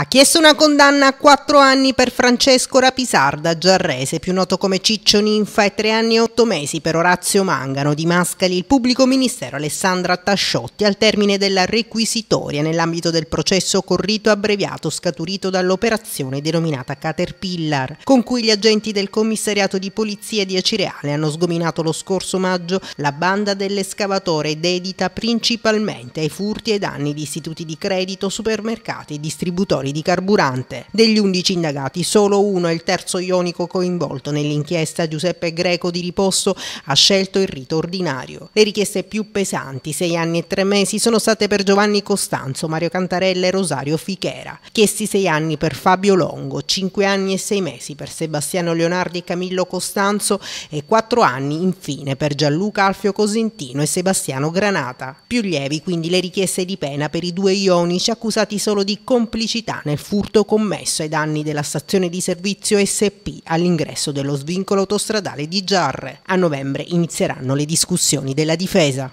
Ha chiesto una condanna a quattro anni per Francesco Rapisarda, giarrese, più noto come Ciccio Ninfa, e tre anni e otto mesi per Orazio Mangano di Mascali, il pubblico ministero Alessandra Tasciotti, al termine della requisitoria nell'ambito del processo corrito abbreviato scaturito dall'operazione denominata Caterpillar, con cui gli agenti del commissariato di polizia di Acireale hanno sgominato lo scorso maggio la banda dell'escavatore dedita principalmente ai furti e danni di istituti di credito, supermercati e distributori scavi di carburante. Degli 11 indagati, solo uno è il terzo ionico coinvolto nell'inchiesta Giuseppe Greco di riposto ha scelto il rito ordinario. Le richieste più pesanti, 6 anni e 3 mesi, sono state per Giovanni Costanzo, Mario Cantarella e Rosario Fichera. Chiesti 6 anni per Fabio Longo, 5 anni e 6 mesi per Sebastiano Leonardi e Camillo Costanzo e 4 anni infine per Gianluca Alfio Cosentino e Sebastiano Granata. Più lievi quindi le richieste di pena per i due ionici accusati solo di complicità nel furto commesso ai danni della stazione di servizio SP all'ingresso dello svincolo autostradale di Giarre. A novembre inizieranno le discussioni della difesa.